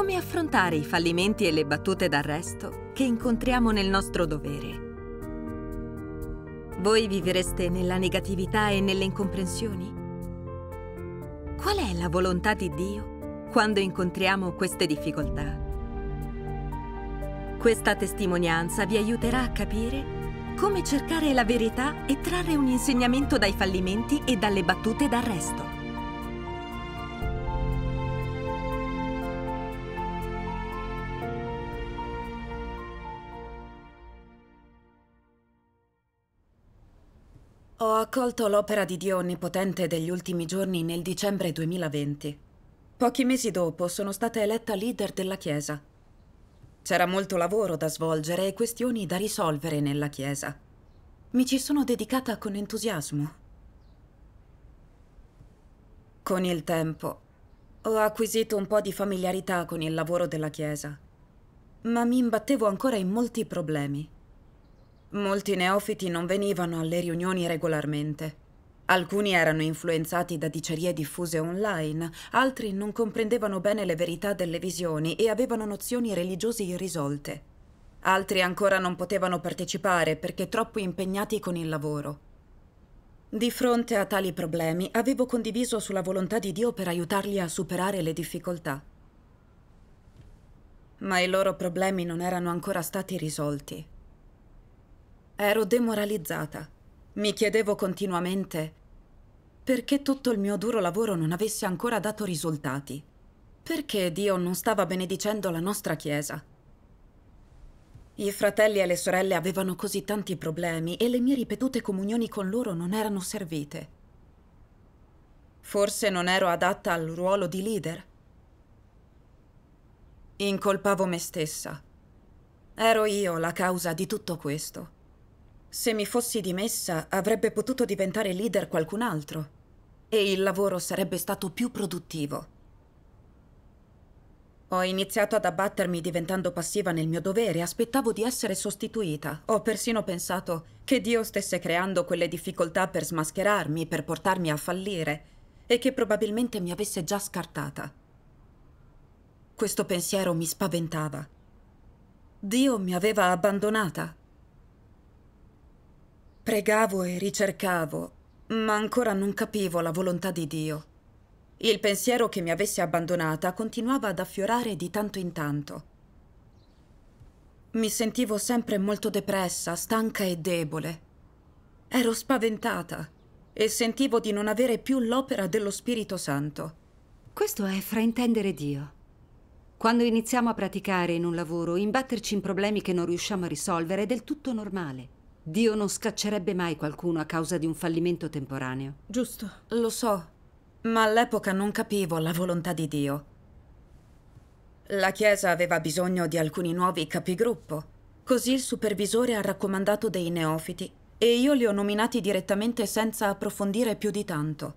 come affrontare i fallimenti e le battute d'arresto che incontriamo nel nostro dovere. Voi vivereste nella negatività e nelle incomprensioni? Qual è la volontà di Dio quando incontriamo queste difficoltà? Questa testimonianza vi aiuterà a capire come cercare la verità e trarre un insegnamento dai fallimenti e dalle battute d'arresto. accolto l'opera di Dio Onnipotente degli ultimi giorni nel dicembre 2020. Pochi mesi dopo sono stata eletta leader della Chiesa. C'era molto lavoro da svolgere e questioni da risolvere nella Chiesa. Mi ci sono dedicata con entusiasmo. Con il tempo ho acquisito un po' di familiarità con il lavoro della Chiesa, ma mi imbattevo ancora in molti problemi. Molti neofiti non venivano alle riunioni regolarmente. Alcuni erano influenzati da dicerie diffuse online, altri non comprendevano bene le verità delle visioni e avevano nozioni religiose irrisolte. Altri ancora non potevano partecipare perché troppo impegnati con il lavoro. Di fronte a tali problemi avevo condiviso sulla volontà di Dio per aiutarli a superare le difficoltà. Ma i loro problemi non erano ancora stati risolti. Ero demoralizzata. Mi chiedevo continuamente perché tutto il mio duro lavoro non avesse ancora dato risultati. Perché Dio non stava benedicendo la nostra Chiesa? I fratelli e le sorelle avevano così tanti problemi e le mie ripetute comunioni con loro non erano servite. Forse non ero adatta al ruolo di leader. Incolpavo me stessa. Ero io la causa di tutto questo. Se mi fossi dimessa, avrebbe potuto diventare leader qualcun altro e il lavoro sarebbe stato più produttivo. Ho iniziato ad abbattermi diventando passiva nel mio dovere, aspettavo di essere sostituita. Ho persino pensato che Dio stesse creando quelle difficoltà per smascherarmi, per portarmi a fallire, e che probabilmente mi avesse già scartata. Questo pensiero mi spaventava. Dio mi aveva abbandonata Pregavo e ricercavo, ma ancora non capivo la volontà di Dio. Il pensiero che mi avesse abbandonata continuava ad affiorare di tanto in tanto. Mi sentivo sempre molto depressa, stanca e debole. Ero spaventata e sentivo di non avere più l'opera dello Spirito Santo. Questo è fraintendere Dio. Quando iniziamo a praticare in un lavoro, imbatterci in problemi che non riusciamo a risolvere è del tutto normale. Dio non scaccerebbe mai qualcuno a causa di un fallimento temporaneo. Giusto. Lo so, ma all'epoca non capivo la volontà di Dio. La Chiesa aveva bisogno di alcuni nuovi capigruppo, così il supervisore ha raccomandato dei neofiti e io li ho nominati direttamente senza approfondire più di tanto.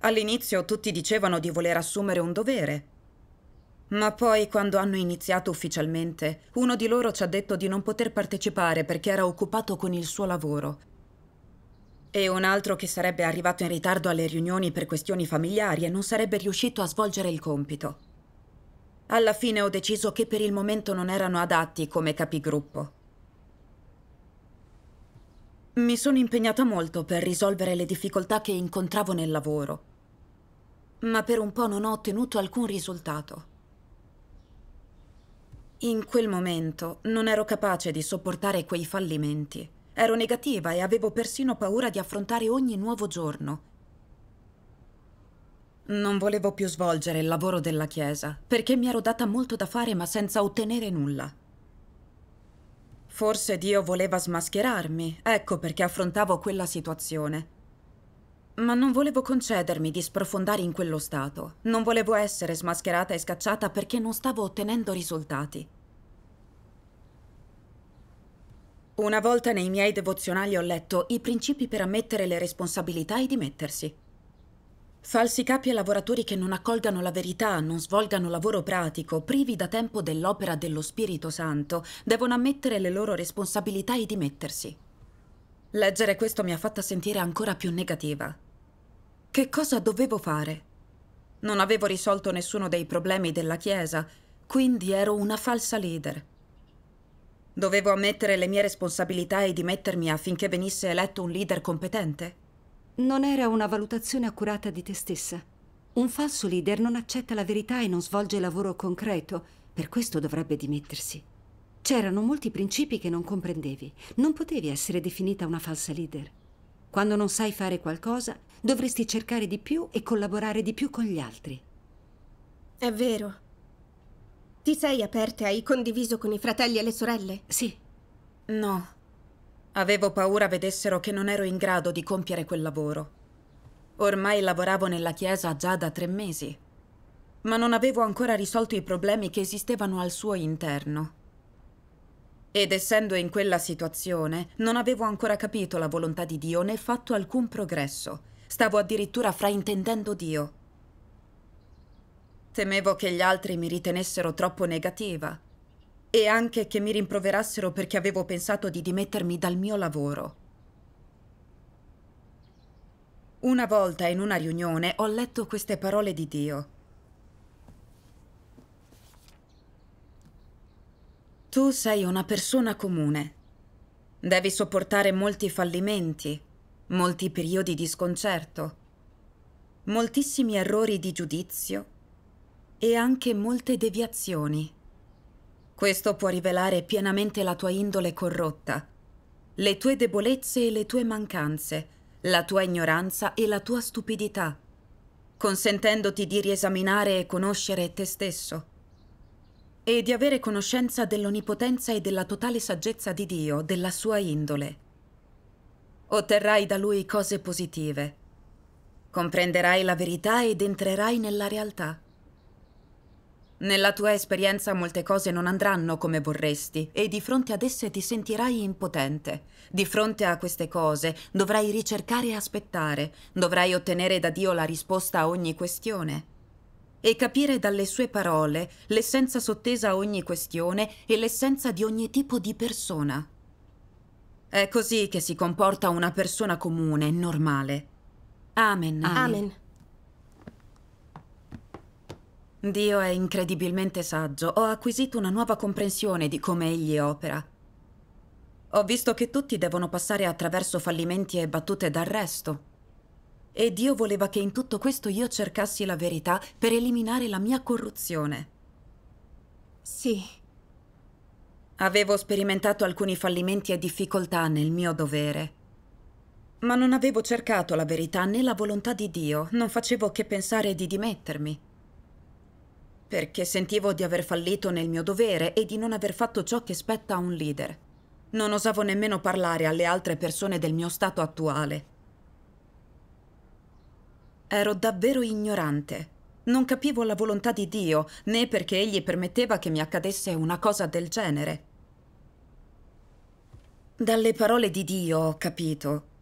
All'inizio tutti dicevano di voler assumere un dovere, ma poi, quando hanno iniziato ufficialmente, uno di loro ci ha detto di non poter partecipare perché era occupato con il suo lavoro. E un altro che sarebbe arrivato in ritardo alle riunioni per questioni familiari e non sarebbe riuscito a svolgere il compito. Alla fine ho deciso che per il momento non erano adatti come capigruppo. Mi sono impegnata molto per risolvere le difficoltà che incontravo nel lavoro, ma per un po' non ho ottenuto alcun risultato. In quel momento non ero capace di sopportare quei fallimenti. Ero negativa e avevo persino paura di affrontare ogni nuovo giorno. Non volevo più svolgere il lavoro della Chiesa, perché mi ero data molto da fare ma senza ottenere nulla. Forse Dio voleva smascherarmi, ecco perché affrontavo quella situazione. Ma non volevo concedermi di sprofondare in quello stato. Non volevo essere smascherata e scacciata perché non stavo ottenendo risultati. Una volta nei miei devozionali ho letto i principi per ammettere le responsabilità e dimettersi. Falsi capi e lavoratori che non accolgano la verità, non svolgano lavoro pratico, privi da tempo dell'opera dello Spirito Santo, devono ammettere le loro responsabilità e dimettersi. Leggere questo mi ha fatta sentire ancora più negativa. Che cosa dovevo fare? Non avevo risolto nessuno dei problemi della Chiesa, quindi ero una falsa leader. Dovevo ammettere le mie responsabilità e dimettermi affinché venisse eletto un leader competente? Non era una valutazione accurata di te stessa. Un falso leader non accetta la verità e non svolge lavoro concreto, per questo dovrebbe dimettersi. C'erano molti principi che non comprendevi. Non potevi essere definita una falsa leader. Quando non sai fare qualcosa, dovresti cercare di più e collaborare di più con gli altri. È vero. Ti sei aperta e hai condiviso con i fratelli e le sorelle? Sì. No. Avevo paura vedessero che non ero in grado di compiere quel lavoro. Ormai lavoravo nella chiesa già da tre mesi, ma non avevo ancora risolto i problemi che esistevano al suo interno. Ed essendo in quella situazione, non avevo ancora capito la volontà di Dio né fatto alcun progresso. Stavo addirittura fraintendendo Dio. Temevo che gli altri mi ritenessero troppo negativa e anche che mi rimproverassero perché avevo pensato di dimettermi dal mio lavoro. Una volta in una riunione ho letto queste parole di Dio. Tu sei una persona comune. Devi sopportare molti fallimenti, molti periodi di sconcerto, moltissimi errori di giudizio e anche molte deviazioni. Questo può rivelare pienamente la tua indole corrotta, le tue debolezze e le tue mancanze, la tua ignoranza e la tua stupidità, consentendoti di riesaminare e conoscere te stesso e di avere conoscenza dell'onnipotenza e della totale saggezza di Dio, della sua indole. Otterrai da Lui cose positive, comprenderai la verità ed entrerai nella realtà. Nella tua esperienza molte cose non andranno come vorresti e di fronte ad esse ti sentirai impotente. Di fronte a queste cose dovrai ricercare e aspettare, dovrai ottenere da Dio la risposta a ogni questione e capire dalle sue parole l'essenza sottesa a ogni questione e l'essenza di ogni tipo di persona. È così che si comporta una persona comune, normale. Amen. Amen. Amen. Dio è incredibilmente saggio. Ho acquisito una nuova comprensione di come egli opera. Ho visto che tutti devono passare attraverso fallimenti e battute d'arresto. E Dio voleva che in tutto questo io cercassi la verità per eliminare la mia corruzione. Sì. Avevo sperimentato alcuni fallimenti e difficoltà nel mio dovere. Ma non avevo cercato la verità né la volontà di Dio, non facevo che pensare di dimettermi perché sentivo di aver fallito nel mio dovere e di non aver fatto ciò che spetta a un leader. Non osavo nemmeno parlare alle altre persone del mio stato attuale. Ero davvero ignorante. Non capivo la volontà di Dio, né perché egli permetteva che mi accadesse una cosa del genere. Dalle parole di Dio ho capito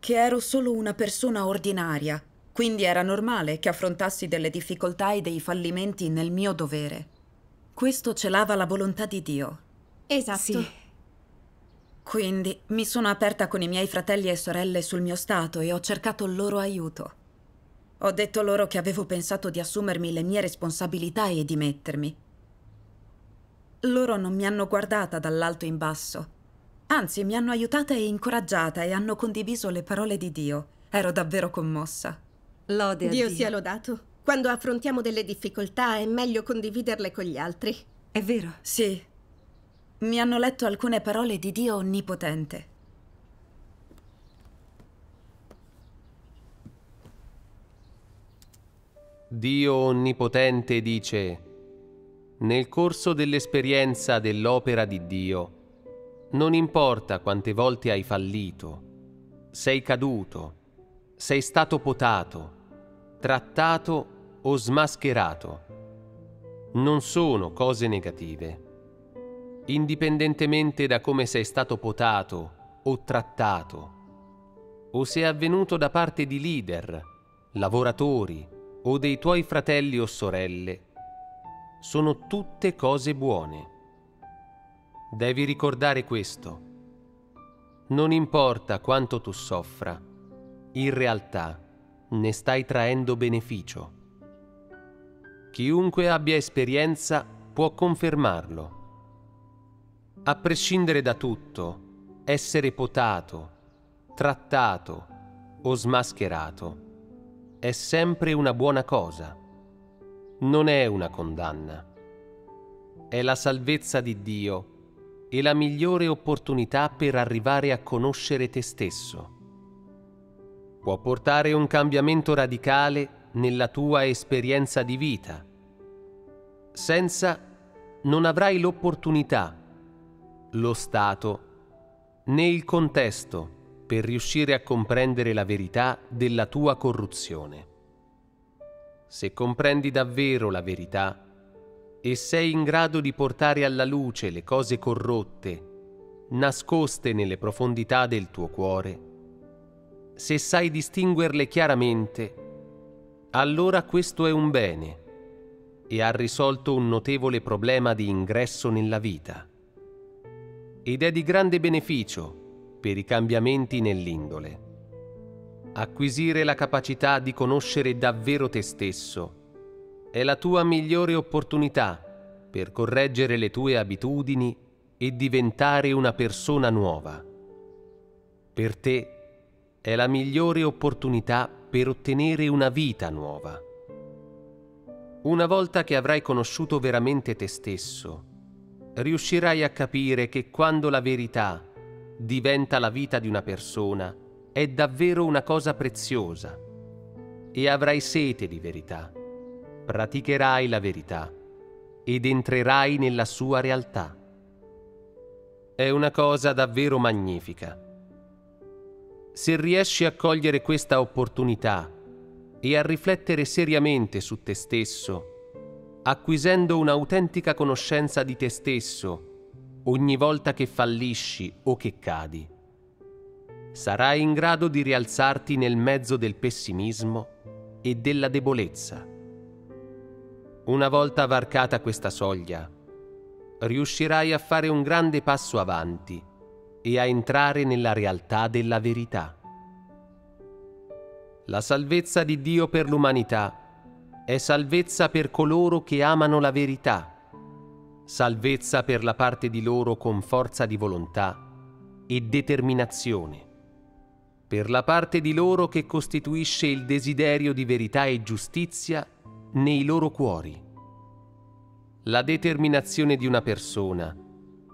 che ero solo una persona ordinaria, quindi era normale che affrontassi delle difficoltà e dei fallimenti nel mio dovere. Questo celava la volontà di Dio. Esatto. Sì. Quindi mi sono aperta con i miei fratelli e sorelle sul mio stato e ho cercato il loro aiuto. Ho detto loro che avevo pensato di assumermi le mie responsabilità e dimettermi. Loro non mi hanno guardata dall'alto in basso. Anzi, mi hanno aiutata e incoraggiata e hanno condiviso le parole di Dio. Ero davvero commossa. Lode a Dio. Dio sia lodato. Quando affrontiamo delle difficoltà è meglio condividerle con gli altri. È vero? Sì. Mi hanno letto alcune parole di Dio Onnipotente. Dio Onnipotente dice, nel corso dell'esperienza dell'opera di Dio, non importa quante volte hai fallito, sei caduto, sei stato potato, trattato o smascherato. Non sono cose negative. Indipendentemente da come sei stato potato o trattato, o se è avvenuto da parte di leader, lavoratori o dei tuoi fratelli o sorelle, sono tutte cose buone. Devi ricordare questo. Non importa quanto tu soffra, in realtà ne stai traendo beneficio. Chiunque abbia esperienza può confermarlo. A prescindere da tutto, essere potato, trattato o smascherato è sempre una buona cosa. Non è una condanna. È la salvezza di Dio e la migliore opportunità per arrivare a conoscere te stesso può portare un cambiamento radicale nella tua esperienza di vita. Senza non avrai l'opportunità, lo stato, né il contesto per riuscire a comprendere la verità della tua corruzione. Se comprendi davvero la verità e sei in grado di portare alla luce le cose corrotte, nascoste nelle profondità del tuo cuore, se sai distinguerle chiaramente, allora questo è un bene e ha risolto un notevole problema di ingresso nella vita. Ed è di grande beneficio per i cambiamenti nell'indole. Acquisire la capacità di conoscere davvero te stesso è la tua migliore opportunità per correggere le tue abitudini e diventare una persona nuova. Per te è la migliore opportunità per ottenere una vita nuova. Una volta che avrai conosciuto veramente te stesso, riuscirai a capire che quando la verità diventa la vita di una persona, è davvero una cosa preziosa e avrai sete di verità. Praticherai la verità ed entrerai nella sua realtà. È una cosa davvero magnifica se riesci a cogliere questa opportunità e a riflettere seriamente su te stesso, acquisendo un'autentica conoscenza di te stesso ogni volta che fallisci o che cadi, sarai in grado di rialzarti nel mezzo del pessimismo e della debolezza. Una volta varcata questa soglia, riuscirai a fare un grande passo avanti e a entrare nella realtà della verità. La salvezza di Dio per l'umanità è salvezza per coloro che amano la verità, salvezza per la parte di loro con forza di volontà e determinazione, per la parte di loro che costituisce il desiderio di verità e giustizia nei loro cuori. La determinazione di una persona è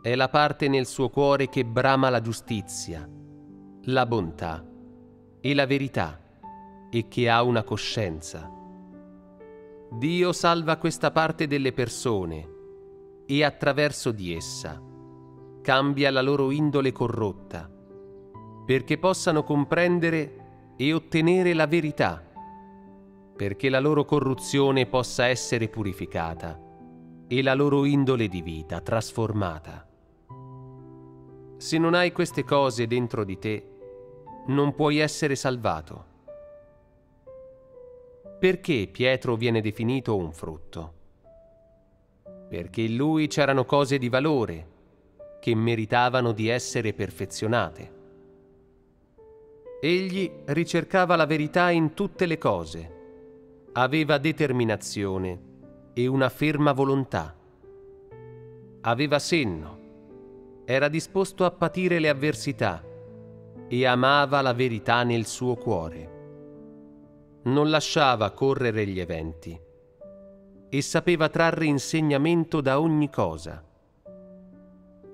è la parte nel suo cuore che brama la giustizia, la bontà e la verità e che ha una coscienza. Dio salva questa parte delle persone e attraverso di essa cambia la loro indole corrotta perché possano comprendere e ottenere la verità, perché la loro corruzione possa essere purificata e la loro indole di vita trasformata. Se non hai queste cose dentro di te, non puoi essere salvato. Perché Pietro viene definito un frutto? Perché in lui c'erano cose di valore che meritavano di essere perfezionate. Egli ricercava la verità in tutte le cose, aveva determinazione e una ferma volontà, aveva senno, era disposto a patire le avversità e amava la verità nel suo cuore. Non lasciava correre gli eventi e sapeva trarre insegnamento da ogni cosa.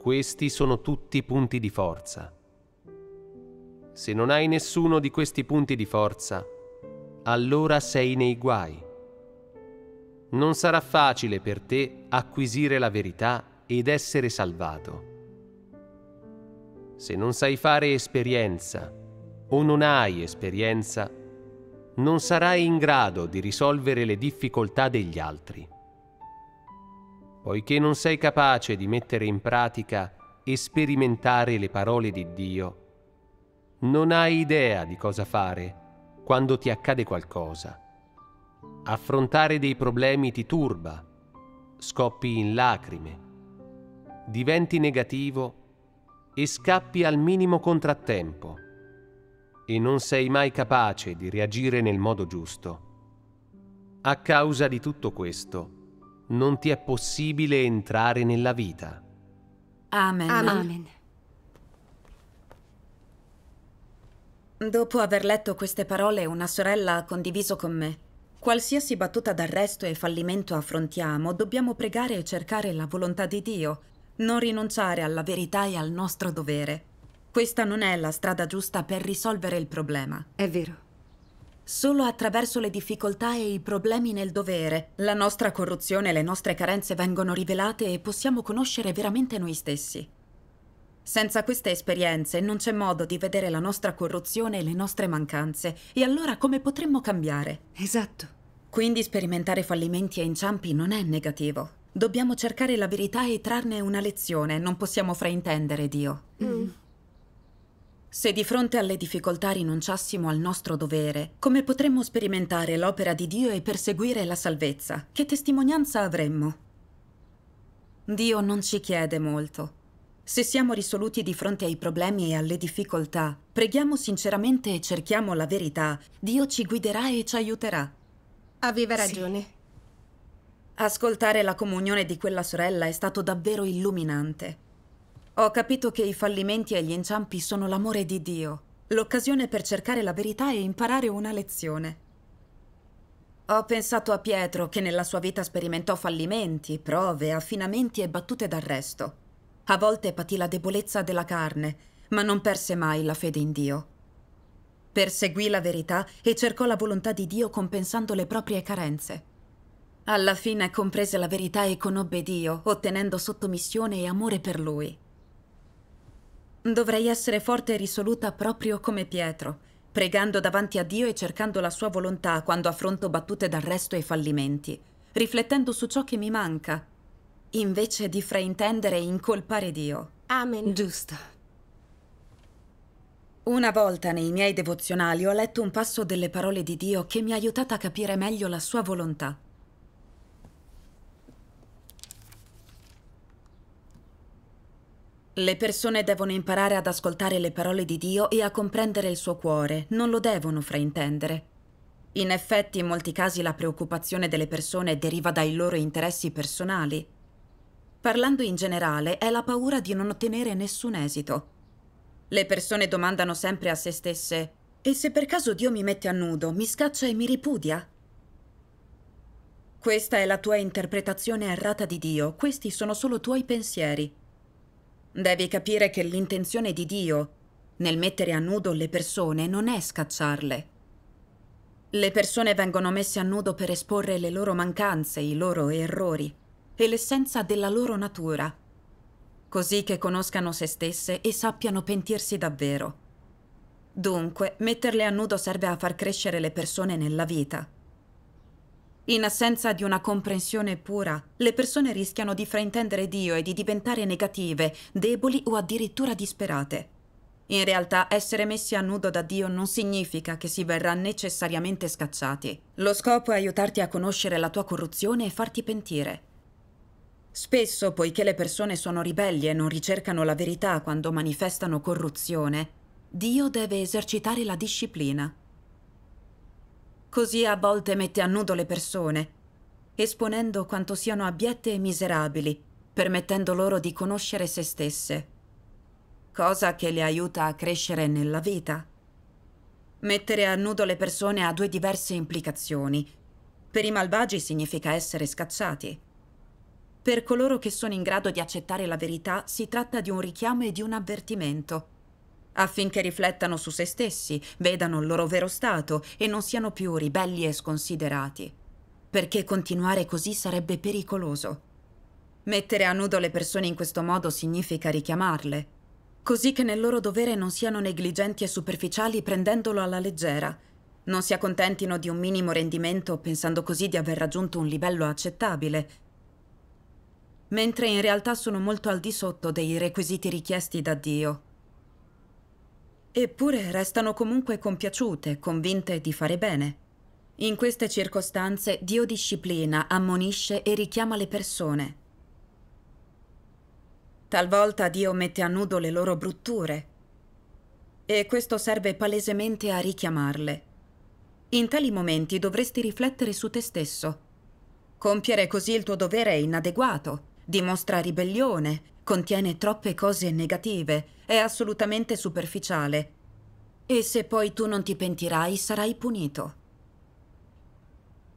Questi sono tutti punti di forza. Se non hai nessuno di questi punti di forza, allora sei nei guai. Non sarà facile per te acquisire la verità ed essere salvato. Se non sai fare esperienza o non hai esperienza, non sarai in grado di risolvere le difficoltà degli altri. Poiché non sei capace di mettere in pratica e sperimentare le parole di Dio, non hai idea di cosa fare quando ti accade qualcosa. Affrontare dei problemi ti turba, scoppi in lacrime, diventi negativo e scappi al minimo contrattempo e non sei mai capace di reagire nel modo giusto. A causa di tutto questo, non ti è possibile entrare nella vita. Amen. Amen. Amen. Dopo aver letto queste parole, una sorella ha condiviso con me. Qualsiasi battuta d'arresto e fallimento affrontiamo, dobbiamo pregare e cercare la volontà di Dio non rinunciare alla verità e al nostro dovere. Questa non è la strada giusta per risolvere il problema. È vero. Solo attraverso le difficoltà e i problemi nel dovere, la nostra corruzione e le nostre carenze vengono rivelate e possiamo conoscere veramente noi stessi. Senza queste esperienze non c'è modo di vedere la nostra corruzione e le nostre mancanze, e allora come potremmo cambiare? Esatto. Quindi sperimentare fallimenti e inciampi non è negativo, Dobbiamo cercare la verità e trarne una lezione. Non possiamo fraintendere Dio. Mm. Se di fronte alle difficoltà rinunciassimo al nostro dovere, come potremmo sperimentare l'opera di Dio e perseguire la salvezza? Che testimonianza avremmo? Dio non ci chiede molto. Se siamo risoluti di fronte ai problemi e alle difficoltà, preghiamo sinceramente e cerchiamo la verità, Dio ci guiderà e ci aiuterà. Aveva ragione. Sì. Ascoltare la comunione di quella sorella è stato davvero illuminante. Ho capito che i fallimenti e gli inciampi sono l'amore di Dio, l'occasione per cercare la verità e imparare una lezione. Ho pensato a Pietro che nella sua vita sperimentò fallimenti, prove, affinamenti e battute d'arresto. A volte patì la debolezza della carne, ma non perse mai la fede in Dio. Perseguì la verità e cercò la volontà di Dio compensando le proprie carenze. Alla fine comprese la verità e conobbe Dio, ottenendo sottomissione e amore per lui. Dovrei essere forte e risoluta proprio come Pietro, pregando davanti a Dio e cercando la sua volontà quando affronto battute d'arresto e fallimenti, riflettendo su ciò che mi manca, invece di fraintendere e incolpare Dio. Amen. Giusto. Una volta nei miei devozionali ho letto un passo delle parole di Dio che mi ha aiutata a capire meglio la sua volontà. Le persone devono imparare ad ascoltare le parole di Dio e a comprendere il suo cuore, non lo devono fraintendere. In effetti in molti casi la preoccupazione delle persone deriva dai loro interessi personali. Parlando in generale, è la paura di non ottenere nessun esito. Le persone domandano sempre a se stesse, e se per caso Dio mi mette a nudo, mi scaccia e mi ripudia? Questa è la tua interpretazione errata di Dio, questi sono solo tuoi pensieri. Devi capire che l'intenzione di Dio nel mettere a nudo le persone non è scacciarle. Le persone vengono messe a nudo per esporre le loro mancanze, i loro errori e l'essenza della loro natura, così che conoscano se stesse e sappiano pentirsi davvero. Dunque, metterle a nudo serve a far crescere le persone nella vita in assenza di una comprensione pura, le persone rischiano di fraintendere Dio e di diventare negative, deboli o addirittura disperate. In realtà essere messi a nudo da Dio non significa che si verrà necessariamente scacciati. Lo scopo è aiutarti a conoscere la tua corruzione e farti pentire. Spesso, poiché le persone sono ribelli e non ricercano la verità quando manifestano corruzione, Dio deve esercitare la disciplina. Così a volte mette a nudo le persone, esponendo quanto siano abiette e miserabili, permettendo loro di conoscere se stesse, cosa che le aiuta a crescere nella vita. Mettere a nudo le persone ha due diverse implicazioni. Per i malvagi significa essere scacciati. Per coloro che sono in grado di accettare la verità si tratta di un richiamo e di un avvertimento affinché riflettano su se stessi, vedano il loro vero stato e non siano più ribelli e sconsiderati. Perché continuare così sarebbe pericoloso. Mettere a nudo le persone in questo modo significa richiamarle, così che nel loro dovere non siano negligenti e superficiali prendendolo alla leggera, non si accontentino di un minimo rendimento pensando così di aver raggiunto un livello accettabile, mentre in realtà sono molto al di sotto dei requisiti richiesti da Dio. Eppure restano comunque compiaciute, convinte di fare bene. In queste circostanze Dio disciplina, ammonisce e richiama le persone. Talvolta Dio mette a nudo le loro brutture e questo serve palesemente a richiamarle. In tali momenti dovresti riflettere su te stesso. Compiere così il tuo dovere è inadeguato dimostra ribellione, contiene troppe cose negative, è assolutamente superficiale. E se poi tu non ti pentirai, sarai punito.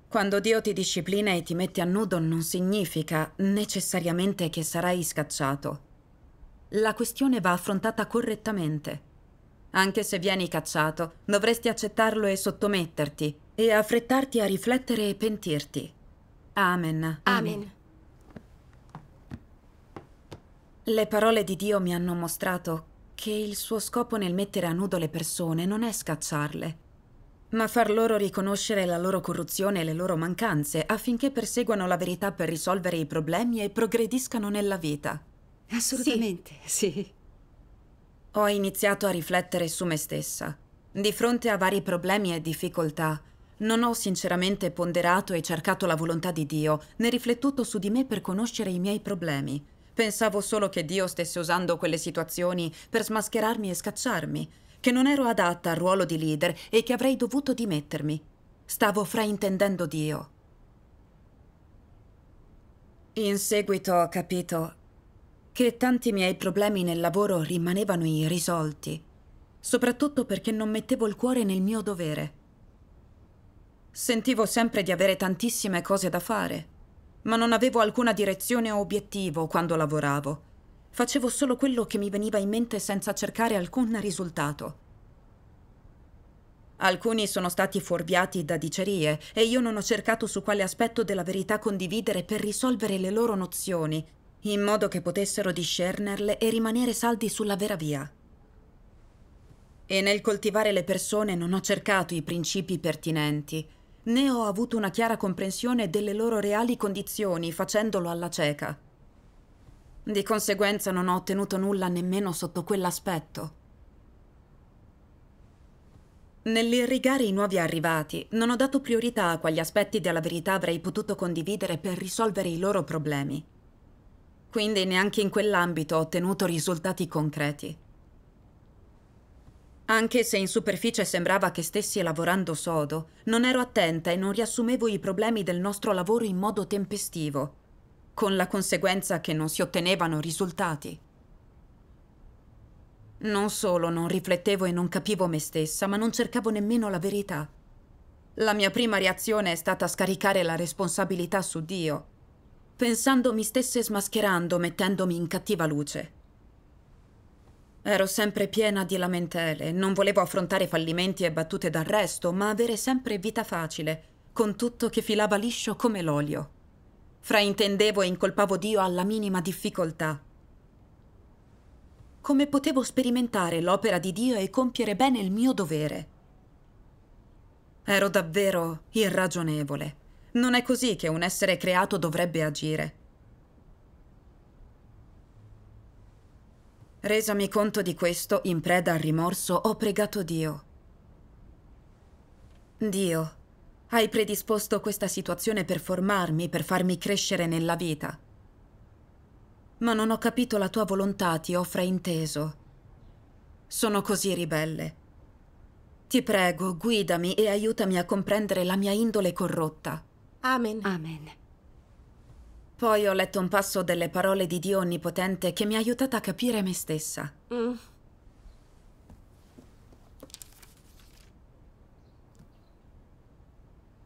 Quando Dio ti disciplina e ti mette a nudo non significa necessariamente che sarai scacciato. La questione va affrontata correttamente. Anche se vieni cacciato, dovresti accettarlo e sottometterti e affrettarti a riflettere e pentirti. Amen. Amen. Amen. Le parole di Dio mi hanno mostrato che il suo scopo nel mettere a nudo le persone non è scacciarle, ma far loro riconoscere la loro corruzione e le loro mancanze affinché perseguano la verità per risolvere i problemi e progrediscano nella vita. Assolutamente, sì. sì. Ho iniziato a riflettere su me stessa. Di fronte a vari problemi e difficoltà, non ho sinceramente ponderato e cercato la volontà di Dio, né riflettuto su di me per conoscere i miei problemi. Pensavo solo che Dio stesse usando quelle situazioni per smascherarmi e scacciarmi, che non ero adatta al ruolo di leader e che avrei dovuto dimettermi. Stavo fraintendendo Dio. In seguito ho capito che tanti miei problemi nel lavoro rimanevano irrisolti, soprattutto perché non mettevo il cuore nel mio dovere. Sentivo sempre di avere tantissime cose da fare ma non avevo alcuna direzione o obiettivo quando lavoravo. Facevo solo quello che mi veniva in mente senza cercare alcun risultato. Alcuni sono stati fuorviati da dicerie e io non ho cercato su quale aspetto della verità condividere per risolvere le loro nozioni, in modo che potessero discernerle e rimanere saldi sulla vera via. E nel coltivare le persone non ho cercato i principi pertinenti, né ho avuto una chiara comprensione delle loro reali condizioni facendolo alla cieca. Di conseguenza non ho ottenuto nulla nemmeno sotto quell'aspetto. Nell'irrigare i nuovi arrivati, non ho dato priorità a quali aspetti della verità avrei potuto condividere per risolvere i loro problemi. Quindi neanche in quell'ambito ho ottenuto risultati concreti. Anche se in superficie sembrava che stessi lavorando sodo, non ero attenta e non riassumevo i problemi del nostro lavoro in modo tempestivo, con la conseguenza che non si ottenevano risultati. Non solo non riflettevo e non capivo me stessa, ma non cercavo nemmeno la verità. La mia prima reazione è stata scaricare la responsabilità su Dio, pensando mi stesse smascherando mettendomi in cattiva luce. Ero sempre piena di lamentele, non volevo affrontare fallimenti e battute d'arresto, ma avere sempre vita facile, con tutto che filava liscio come l'olio. Fraintendevo e incolpavo Dio alla minima difficoltà. Come potevo sperimentare l'opera di Dio e compiere bene il mio dovere? Ero davvero irragionevole. Non è così che un essere creato dovrebbe agire. Resami conto di questo, in preda al rimorso, ho pregato Dio. Dio, hai predisposto questa situazione per formarmi, per farmi crescere nella vita. Ma non ho capito la tua volontà, ti ho frainteso. Sono così ribelle. Ti prego, guidami e aiutami a comprendere la mia indole corrotta. Amen. Amen. Poi ho letto un passo delle parole di Dio Onnipotente che mi ha aiutata a capire me stessa. Mm.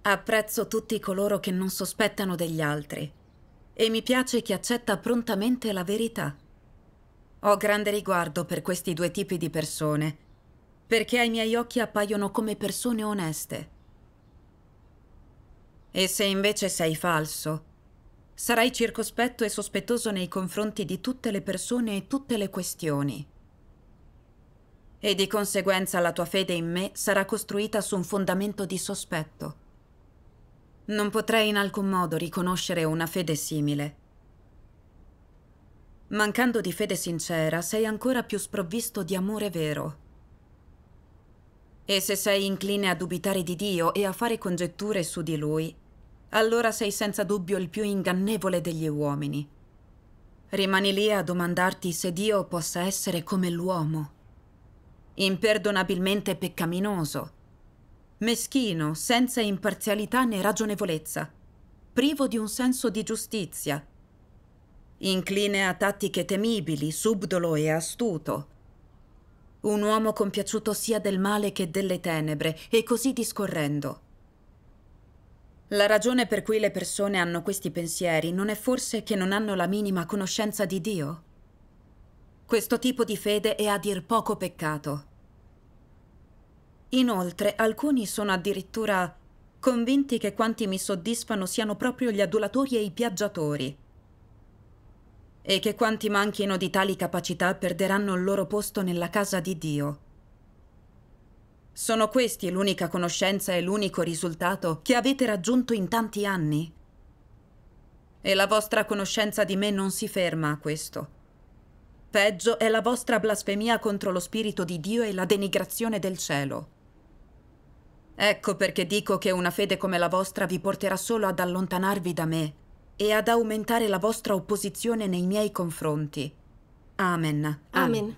Apprezzo tutti coloro che non sospettano degli altri e mi piace chi accetta prontamente la verità. Ho grande riguardo per questi due tipi di persone, perché ai miei occhi appaiono come persone oneste. E se invece sei falso, Sarai circospetto e sospettoso nei confronti di tutte le persone e tutte le questioni. E di conseguenza la tua fede in me sarà costruita su un fondamento di sospetto. Non potrei in alcun modo riconoscere una fede simile. Mancando di fede sincera, sei ancora più sprovvisto di amore vero. E se sei incline a dubitare di Dio e a fare congetture su di Lui, allora sei senza dubbio il più ingannevole degli uomini. Rimani lì a domandarti se Dio possa essere come l'uomo. Imperdonabilmente peccaminoso, meschino, senza imparzialità né ragionevolezza, privo di un senso di giustizia, incline a tattiche temibili, subdolo e astuto. Un uomo compiaciuto sia del male che delle tenebre, e così discorrendo. La ragione per cui le persone hanno questi pensieri non è forse che non hanno la minima conoscenza di Dio? Questo tipo di fede è a dir poco peccato. Inoltre, alcuni sono addirittura convinti che quanti mi soddisfano siano proprio gli adulatori e i piaggiatori, e che quanti manchino di tali capacità perderanno il loro posto nella casa di Dio. Sono questi l'unica conoscenza e l'unico risultato che avete raggiunto in tanti anni? E la vostra conoscenza di me non si ferma a questo. Peggio è la vostra blasfemia contro lo Spirito di Dio e la denigrazione del cielo. Ecco perché dico che una fede come la vostra vi porterà solo ad allontanarvi da me e ad aumentare la vostra opposizione nei miei confronti. Amen. Amen. Amen.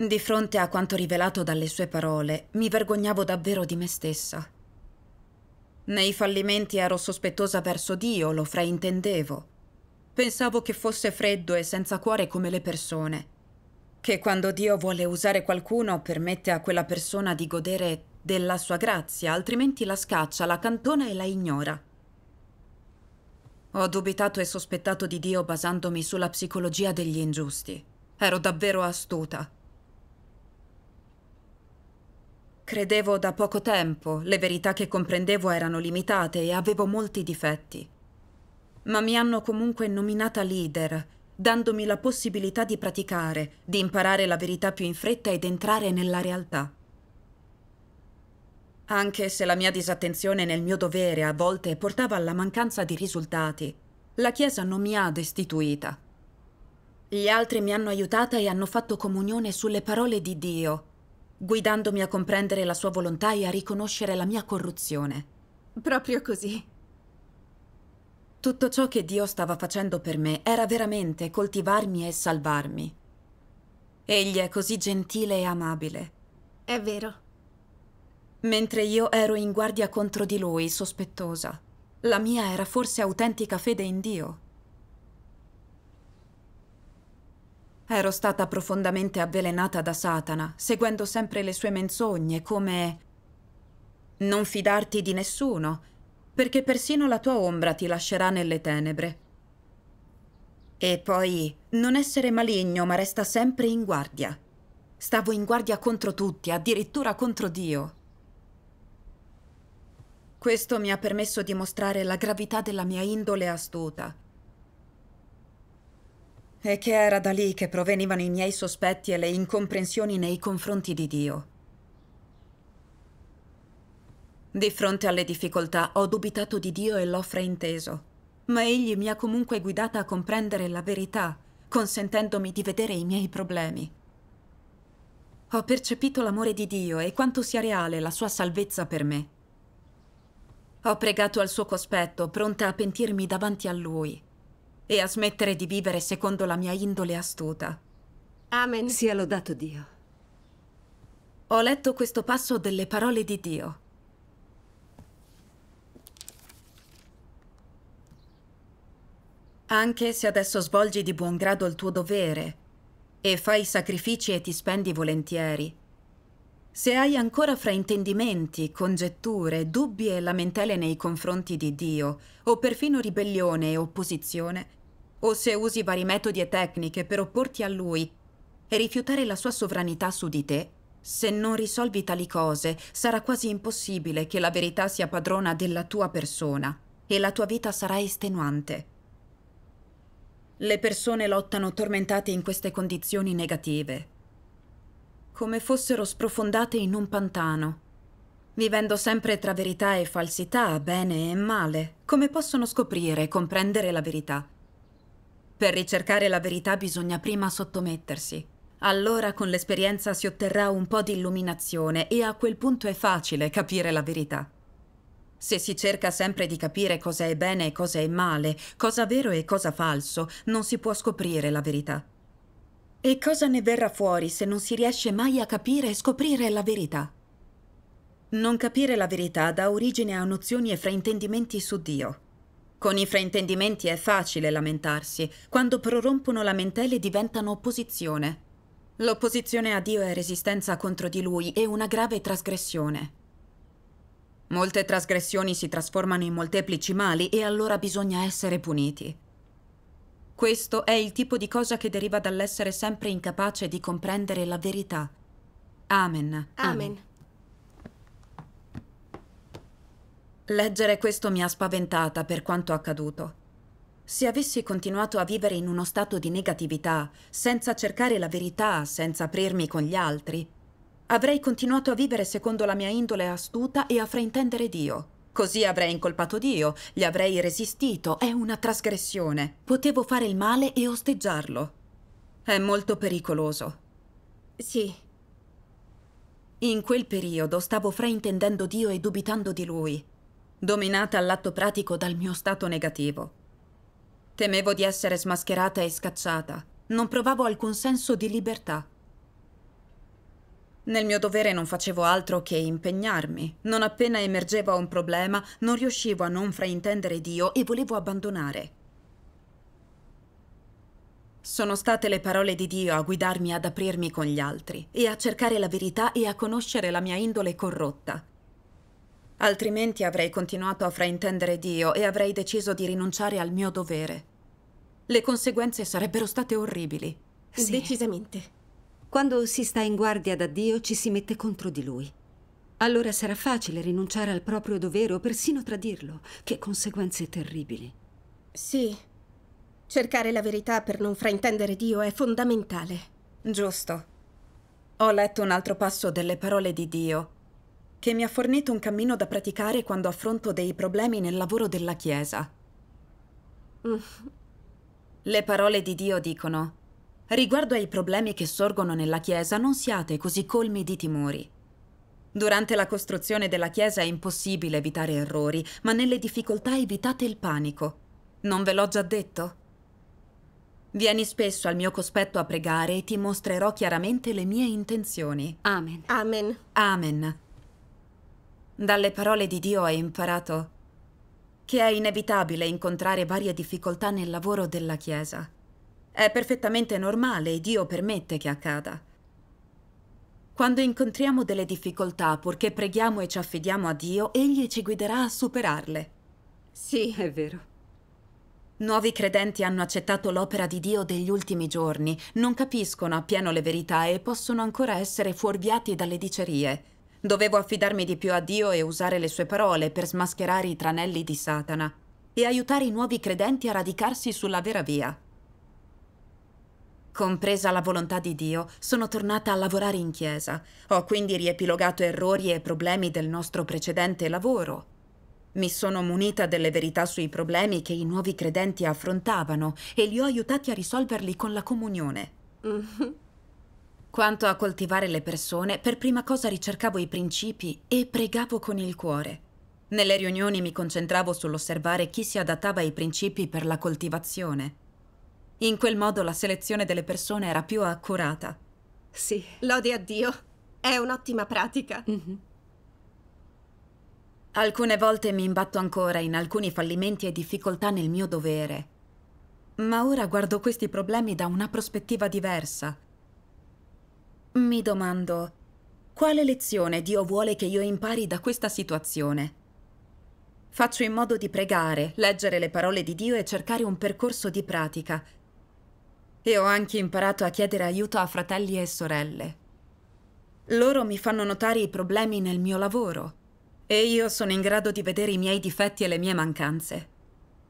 Di fronte a quanto rivelato dalle sue parole, mi vergognavo davvero di me stessa. Nei fallimenti ero sospettosa verso Dio, lo fraintendevo. Pensavo che fosse freddo e senza cuore come le persone. Che quando Dio vuole usare qualcuno permette a quella persona di godere della sua grazia, altrimenti la scaccia, la cantona e la ignora. Ho dubitato e sospettato di Dio basandomi sulla psicologia degli ingiusti. Ero davvero astuta. Credevo da poco tempo, le verità che comprendevo erano limitate e avevo molti difetti. Ma mi hanno comunque nominata leader, dandomi la possibilità di praticare, di imparare la verità più in fretta ed entrare nella realtà. Anche se la mia disattenzione nel mio dovere a volte portava alla mancanza di risultati, la Chiesa non mi ha destituita. Gli altri mi hanno aiutata e hanno fatto comunione sulle parole di Dio guidandomi a comprendere la sua volontà e a riconoscere la mia corruzione. Proprio così. Tutto ciò che Dio stava facendo per me era veramente coltivarmi e salvarmi. Egli è così gentile e amabile. È vero. Mentre io ero in guardia contro di lui, sospettosa, la mia era forse autentica fede in Dio. Ero stata profondamente avvelenata da Satana, seguendo sempre le sue menzogne come non fidarti di nessuno, perché persino la tua ombra ti lascerà nelle tenebre. E poi non essere maligno, ma resta sempre in guardia. Stavo in guardia contro tutti, addirittura contro Dio. Questo mi ha permesso di mostrare la gravità della mia indole astuta e che era da lì che provenivano i miei sospetti e le incomprensioni nei confronti di Dio. Di fronte alle difficoltà ho dubitato di Dio e l'ho frainteso, ma Egli mi ha comunque guidata a comprendere la verità, consentendomi di vedere i miei problemi. Ho percepito l'amore di Dio e quanto sia reale la sua salvezza per me. Ho pregato al suo cospetto, pronta a pentirmi davanti a Lui e a smettere di vivere secondo la mia indole astuta. Amen. Sia lodato Dio. Ho letto questo passo delle parole di Dio. Anche se adesso svolgi di buon grado il tuo dovere e fai sacrifici e ti spendi volentieri, se hai ancora fraintendimenti, congetture, dubbi e lamentele nei confronti di Dio, o perfino ribellione e opposizione, o se usi vari metodi e tecniche per opporti a lui e rifiutare la sua sovranità su di te, se non risolvi tali cose sarà quasi impossibile che la verità sia padrona della tua persona e la tua vita sarà estenuante. Le persone lottano tormentate in queste condizioni negative, come fossero sprofondate in un pantano, vivendo sempre tra verità e falsità, bene e male. Come possono scoprire e comprendere la verità? Per ricercare la verità bisogna prima sottomettersi. Allora con l'esperienza si otterrà un po' di illuminazione e a quel punto è facile capire la verità. Se si cerca sempre di capire cosa è bene e cosa è male, cosa vero e cosa falso, non si può scoprire la verità. E cosa ne verrà fuori se non si riesce mai a capire e scoprire la verità? Non capire la verità dà origine a nozioni e fraintendimenti su Dio. Con i fraintendimenti è facile lamentarsi, quando prorompono lamentele diventano opposizione. L'opposizione a Dio è resistenza contro di Lui e una grave trasgressione. Molte trasgressioni si trasformano in molteplici mali e allora bisogna essere puniti. Questo è il tipo di cosa che deriva dall'essere sempre incapace di comprendere la verità. Amen. Amen. Amen. Leggere questo mi ha spaventata per quanto accaduto. Se avessi continuato a vivere in uno stato di negatività, senza cercare la verità, senza aprirmi con gli altri, avrei continuato a vivere secondo la mia indole astuta e a fraintendere Dio. Così avrei incolpato Dio, gli avrei resistito, è una trasgressione. Potevo fare il male e osteggiarlo. È molto pericoloso. Sì. In quel periodo stavo fraintendendo Dio e dubitando di Lui dominata all'atto pratico dal mio stato negativo. Temevo di essere smascherata e scacciata, non provavo alcun senso di libertà. Nel mio dovere non facevo altro che impegnarmi. Non appena emergeva un problema, non riuscivo a non fraintendere Dio e volevo abbandonare. Sono state le parole di Dio a guidarmi ad aprirmi con gli altri e a cercare la verità e a conoscere la mia indole corrotta. Altrimenti avrei continuato a fraintendere Dio e avrei deciso di rinunciare al mio dovere. Le conseguenze sarebbero state orribili. Sì. Decisamente. Quando si sta in guardia da Dio ci si mette contro di lui. Allora sarà facile rinunciare al proprio dovere o persino tradirlo. Che conseguenze terribili. Sì. Cercare la verità per non fraintendere Dio è fondamentale. Giusto. Ho letto un altro passo delle parole di Dio che mi ha fornito un cammino da praticare quando affronto dei problemi nel lavoro della Chiesa. Mm. Le parole di Dio dicono, riguardo ai problemi che sorgono nella Chiesa non siate così colmi di timori. Durante la costruzione della Chiesa è impossibile evitare errori, ma nelle difficoltà evitate il panico. Non ve l'ho già detto? Vieni spesso al mio cospetto a pregare e ti mostrerò chiaramente le mie intenzioni. Amen. Amen. Amen. Dalle parole di Dio hai imparato che è inevitabile incontrare varie difficoltà nel lavoro della Chiesa. È perfettamente normale e Dio permette che accada. Quando incontriamo delle difficoltà, purché preghiamo e ci affidiamo a Dio, Egli ci guiderà a superarle. Sì, è vero. Nuovi credenti hanno accettato l'opera di Dio degli ultimi giorni, non capiscono appieno le verità e possono ancora essere fuorviati dalle dicerie. Dovevo affidarmi di più a Dio e usare le sue parole per smascherare i tranelli di Satana e aiutare i nuovi credenti a radicarsi sulla vera via. Compresa la volontà di Dio, sono tornata a lavorare in chiesa. Ho quindi riepilogato errori e problemi del nostro precedente lavoro. Mi sono munita delle verità sui problemi che i nuovi credenti affrontavano e li ho aiutati a risolverli con la comunione. Mm-hmm. Quanto a coltivare le persone, per prima cosa ricercavo i principi e pregavo con il cuore. Nelle riunioni mi concentravo sull'osservare chi si adattava ai principi per la coltivazione. In quel modo la selezione delle persone era più accurata. Sì, lode a Dio. È un'ottima pratica. Mm -hmm. Alcune volte mi imbatto ancora in alcuni fallimenti e difficoltà nel mio dovere. Ma ora guardo questi problemi da una prospettiva diversa mi domando, quale lezione Dio vuole che io impari da questa situazione? Faccio in modo di pregare, leggere le parole di Dio e cercare un percorso di pratica. E ho anche imparato a chiedere aiuto a fratelli e sorelle. Loro mi fanno notare i problemi nel mio lavoro e io sono in grado di vedere i miei difetti e le mie mancanze.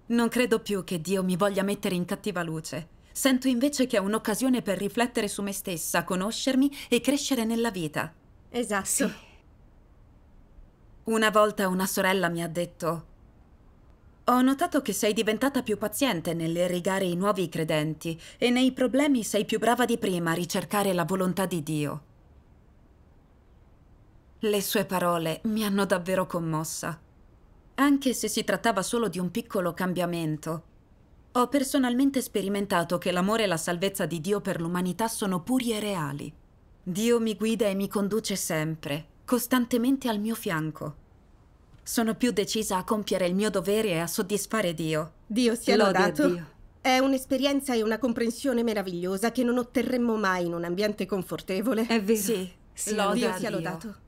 Non credo più che Dio mi voglia mettere in cattiva luce. Sento invece che è un'occasione per riflettere su me stessa, conoscermi e crescere nella vita. Esatto. Sì. Una volta una sorella mi ha detto ho notato che sei diventata più paziente nell'irrigare i nuovi credenti e nei problemi sei più brava di prima a ricercare la volontà di Dio. Le sue parole mi hanno davvero commossa. Anche se si trattava solo di un piccolo cambiamento, ho personalmente sperimentato che l'amore e la salvezza di Dio per l'umanità sono puri e reali. Dio mi guida e mi conduce sempre, costantemente al mio fianco. Sono più decisa a compiere il mio dovere e a soddisfare Dio. Dio sia lodato. È un'esperienza e una comprensione meravigliosa che non otterremmo mai in un ambiente confortevole. È vero. Sì, sì. Dio sia Dio. lodato.